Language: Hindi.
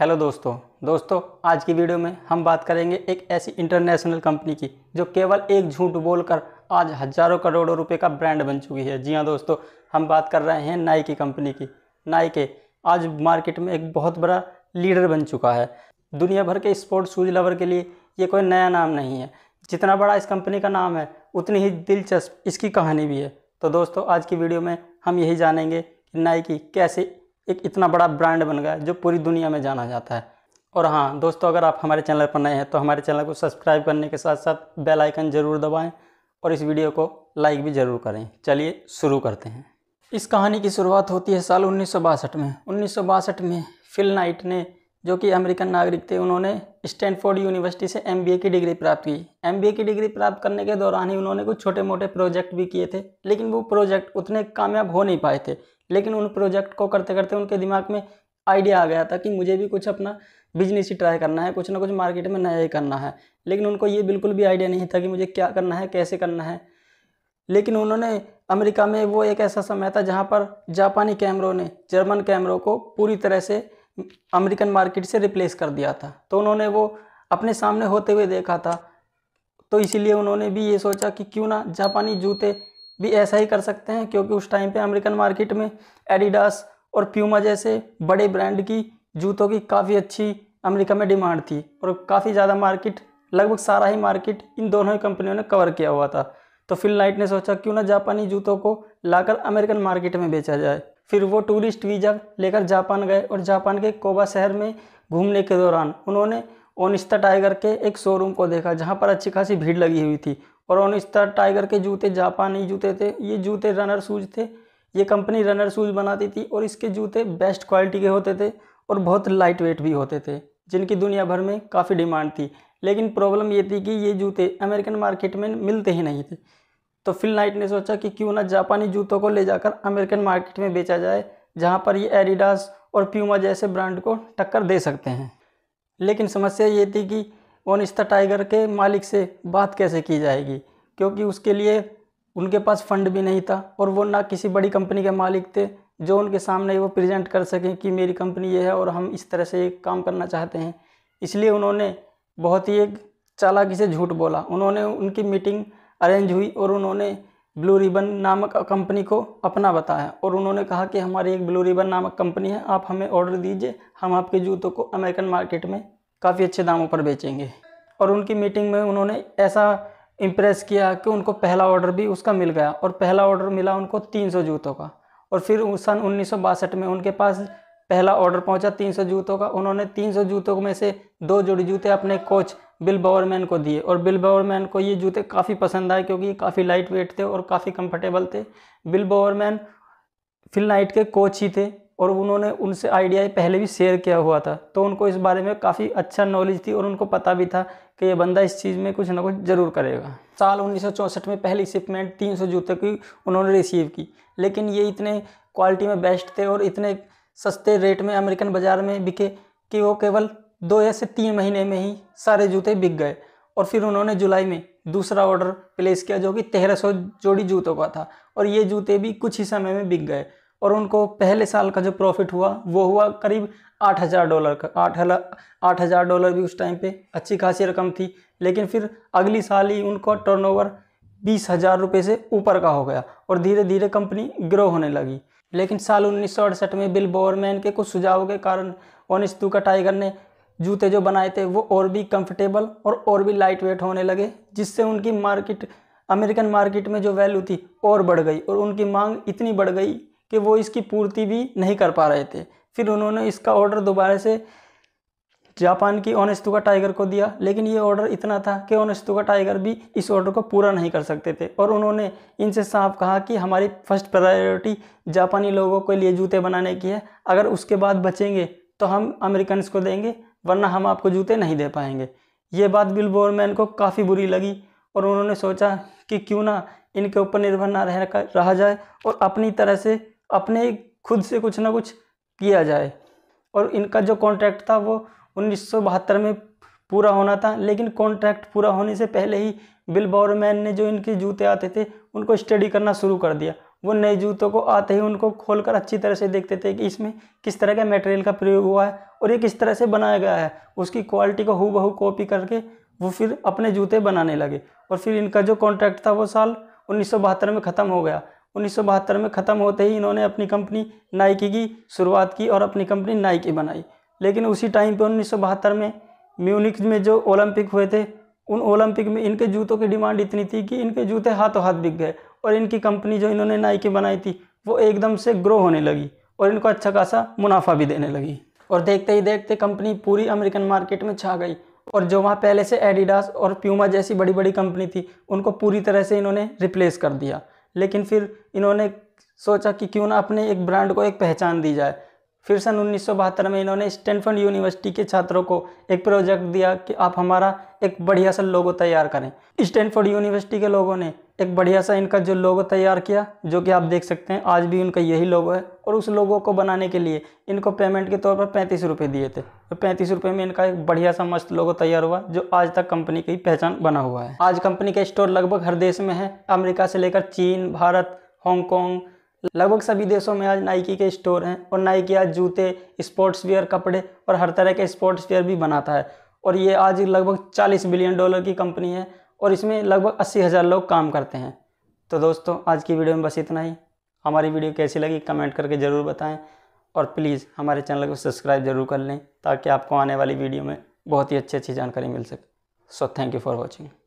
हेलो दोस्तों दोस्तों आज की वीडियो में हम बात करेंगे एक ऐसी इंटरनेशनल कंपनी की जो केवल एक झूठ बोलकर आज हजारों करोड़ों रुपए का ब्रांड बन चुकी है जी हाँ दोस्तों हम बात कर रहे हैं नाई की कंपनी की नाई के आज मार्केट में एक बहुत बड़ा लीडर बन चुका है दुनिया भर के स्पोर्ट्स शूज लवर के लिए ये कोई नया नाम नहीं है जितना बड़ा इस कंपनी का नाम है उतनी ही दिलचस्प इसकी कहानी भी है तो दोस्तों आज की वीडियो में हम यही जानेंगे कि नाइकी कैसे एक इतना बड़ा ब्रांड बन गया है जो पूरी दुनिया में जाना जाता है और हाँ दोस्तों अगर आप हमारे चैनल पर नए हैं तो हमारे चैनल को सब्सक्राइब करने के साथ साथ बेल आइकन ज़रूर दबाएं और इस वीडियो को लाइक भी ज़रूर करें चलिए शुरू करते हैं इस कहानी की शुरुआत होती है साल उन्नीस में उन्नीस में फिल नाइट ने जो कि अमेरिकन नागरिक थे उन्होंने स्टैनफोर्ड यूनिवर्सिटी से एमबीए की डिग्री प्राप्त की एमबीए की डिग्री प्राप्त करने के दौरान ही उन्होंने कुछ छोटे मोटे प्रोजेक्ट भी किए थे लेकिन वो प्रोजेक्ट उतने कामयाब हो नहीं पाए थे लेकिन उन प्रोजेक्ट को करते करते उनके दिमाग में आइडिया आ गया था कि मुझे भी कुछ अपना बिजनेस ही ट्राई करना है कुछ ना कुछ मार्केट में नया ही करना है लेकिन उनको ये बिल्कुल भी आइडिया नहीं था कि मुझे क्या करना है कैसे करना है लेकिन उन्होंने अमेरिका में वो एक ऐसा समय था जहाँ पर जापानी कैमरों ने जर्मन कैमरों को पूरी तरह से अमेरिकन मार्केट से रिप्लेस कर दिया था तो उन्होंने वो अपने सामने होते हुए देखा था तो इसीलिए उन्होंने भी ये सोचा कि क्यों ना जापानी जूते भी ऐसा ही कर सकते हैं क्योंकि उस टाइम पे अमेरिकन मार्केट में एडिडास और प्यूमा जैसे बड़े ब्रांड की जूतों की काफ़ी अच्छी अमेरिका में डिमांड थी और काफ़ी ज़्यादा मार्केट लगभग सारा ही मार्केट इन दोनों ही कंपनियों ने कवर किया हुआ था तो फिल नाइट ने सोचा क्यों ना जापानी जूतों को लाकर अमेरिकन मार्केट में बेचा जाए फिर वो टूरिस्ट वीज़ा लेकर जापान गए और जापान के कोबा शहर में घूमने के दौरान उन्होंने ओनिस्ता टाइगर के एक शोरूम को देखा जहाँ पर अच्छी खासी भीड़ लगी हुई थी और ओनिस्ता टाइगर के जूते जापानी जूते थे ये जूते रनर शूज थे ये कंपनी रनर शूज बनाती थी और इसके जूते बेस्ट क्वालिटी के होते थे और बहुत लाइट वेट भी होते थे जिनकी दुनिया भर में काफ़ी डिमांड थी लेकिन प्रॉब्लम ये थी कि ये जूते अमेरिकन मार्केट में मिलते ही नहीं थे तो फिल नाइट ने सोचा कि क्यों ना जापानी जूतों को ले जाकर अमेरिकन मार्केट में बेचा जाए जहाँ पर ये एडिडास और प्यूमा जैसे ब्रांड को टक्कर दे सकते हैं लेकिन समस्या ये थी कि ओनिस्ता टाइगर के मालिक से बात कैसे की जाएगी क्योंकि उसके लिए उनके पास फंड भी नहीं था और वो ना किसी बड़ी कंपनी के मालिक थे जो उनके सामने वो प्रेजेंट कर सकें कि मेरी कंपनी ये है और हम इस तरह से एक काम करना चाहते हैं इसलिए उन्होंने बहुत ही एक चालाकी से झूठ बोला उन्होंने उनकी मीटिंग अरेंज हुई और उन्होंने ब्लू रिबन नामक कंपनी को अपना बताया और उन्होंने कहा कि हमारी एक ब्लू रिबन नामक कंपनी है आप हमें ऑर्डर दीजिए हम आपके जूतों को अमेरिकन मार्केट में काफ़ी अच्छे दामों पर बेचेंगे और उनकी मीटिंग में उन्होंने ऐसा इम्प्रेस किया कि उनको पहला ऑर्डर भी उसका मिल गया और पहला ऑर्डर मिला उनको 300 जूतों का और फिर सन उन्नीस में उनके पास पहला ऑर्डर पहुंचा 300 जूतों का उन्होंने 300 जूतों में से दो जोड़ी जूते अपने कोच बिल बावरमैन को दिए और बिल बावरमैन को ये जूते काफ़ी पसंद आए क्योंकि ये काफ़ी लाइट वेट थे और काफ़ी कंफर्टेबल थे बिल बावरमैन फिल नाइट के कोच ही थे और उन्होंने उनसे आइडिया पहले भी शेयर किया हुआ था तो उनको इस बारे में काफ़ी अच्छा नॉलेज थी और उनको पता भी था कि ये बंदा इस चीज़ में कुछ ना कुछ ज़रूर करेगा साल उन्नीस में पहली शिपमेंट 300 जूते की उन्होंने रिसीव की लेकिन ये इतने क्वालिटी में बेस्ट थे और इतने सस्ते रेट में अमेरिकन बाज़ार में बिके कि वो केवल दो या से तीन महीने में ही सारे जूते बिक गए और फिर उन्होंने जुलाई में दूसरा ऑर्डर प्लेस किया जो कि तेरह सौ जोड़ी जूतों का था और ये जूते भी कुछ ही समय में बिक गए और उनको पहले साल का जो प्रॉफिट हुआ वो हुआ करीब आठ हज़ार डॉलर का आठ आठ हज़ार डॉलर भी उस टाइम पे अच्छी खासी रकम थी लेकिन फिर अगली साल ही उनका ओवर बीस हज़ार रुपये से ऊपर का हो गया और धीरे धीरे कंपनी ग्रो होने लगी लेकिन साल उन्नीस में बिल बोरमैन के कुछ सुझावों के कारण ओनिस्तू का टाइगर ने जूते जो बनाए थे वो और भी कंफर्टेबल और और भी लाइट वेट होने लगे जिससे उनकी मार्केट अमेरिकन मार्केट में जो वैल्यू थी और बढ़ गई और उनकी मांग इतनी बढ़ गई कि वो इसकी पूर्ति भी नहीं कर पा रहे थे फिर उन्होंने इसका ऑर्डर दोबारा से जापान की ओनेस्तुका टाइगर को दिया लेकिन ये ऑर्डर इतना था कि ओनेस्तुका टाइगर भी इस ऑर्डर को पूरा नहीं कर सकते थे और उन्होंने इनसे साफ कहा कि हमारी फर्स्ट प्रायोरिटी जापानी लोगों के लिए जूते बनाने की है अगर उसके बाद बचेंगे तो हम अमेरिकन्स को देंगे वरना हम आपको जूते नहीं दे पाएंगे ये बात बिल बोरमैन को काफ़ी बुरी लगी और उन्होंने सोचा कि क्यों ना इनके ऊपर निर्भर ना रह रहा जाए और अपनी तरह से अपने खुद से कुछ ना कुछ किया जाए और इनका जो कॉन्ट्रैक्ट था वो उन्नीस में पूरा होना था लेकिन कॉन्ट्रैक्ट पूरा होने से पहले ही बिल बोरमैन ने जो इनके जूते आते थे उनको स्टडी करना शुरू कर दिया वो नए जूतों को आते ही उनको खोलकर अच्छी तरह से देखते थे कि इसमें किस तरह के मटेरियल का प्रयोग हुआ है और ये किस तरह से बनाया गया है उसकी क्वालिटी को बहु कॉपी करके वो फिर अपने जूते बनाने लगे और फिर इनका जो कॉन्ट्रैक्ट था वो साल उन्नीस में ख़त्म हो गया उन्नीस में ख़त्म होते ही इन्होंने अपनी कंपनी नाइकी की शुरुआत की और अपनी कंपनी नाइकी बनाई लेकिन उसी टाइम पर उन्नीस में म्यूनिक में जो ओलंपिक हुए थे उन ओलंपिक में इनके जूतों की डिमांड इतनी थी कि इनके जूते हाथों हाथ बिक गए और इनकी कंपनी जो इन्होंने नाइकी बनाई थी वो एकदम से ग्रो होने लगी और इनको अच्छा खासा मुनाफा भी देने लगी और देखते ही देखते कंपनी पूरी अमेरिकन मार्केट में छा गई और जो वहाँ पहले से एडिडास और प्यूमा जैसी बड़ी बड़ी कंपनी थी उनको पूरी तरह से इन्होंने रिप्लेस कर दिया लेकिन फिर इन्होंने सोचा कि क्यों ना अपने एक ब्रांड को एक पहचान दी जाए फिर सन उन्नीस में इन्होंने स्टैनफोर्ड यूनिवर्सिटी के छात्रों को एक प्रोजेक्ट दिया कि आप हमारा एक बढ़िया सा लोगो तैयार करें स्टैनफोर्ड यूनिवर्सिटी के लोगों ने एक बढ़िया सा इनका जो लोगो तैयार किया जो कि आप देख सकते हैं आज भी उनका यही लोगो है और उस लोगो को बनाने के लिए इनको पेमेंट के तौर पर पैंतीस रुपये दिए थे और तो पैंतीस रुपये में इनका एक बढ़िया सा मस्त लोगो तैयार हुआ जो आज तक कंपनी की पहचान बना हुआ है आज कंपनी का स्टोर लगभग हर देश में है अमेरिका से लेकर चीन भारत हांगकॉन्ग लगभग सभी देशों में आज नाइकी के स्टोर हैं और नाइकी आज जूते स्पोर्ट्स वेयर कपड़े और हर तरह के स्पोर्ट्स वेयर भी बनाता है और ये आज लगभग चालीस बिलियन डॉलर की कंपनी है और इसमें लगभग अस्सी हज़ार लोग काम करते हैं तो दोस्तों आज की वीडियो में बस इतना ही हमारी वीडियो कैसी लगी कमेंट करके ज़रूर बताएँ और प्लीज़ हमारे चैनल को सब्सक्राइब जरूर कर लें ताकि आपको आने वाली वीडियो में बहुत ही अच्छी अच्छी जानकारी मिल सके so thank you for watching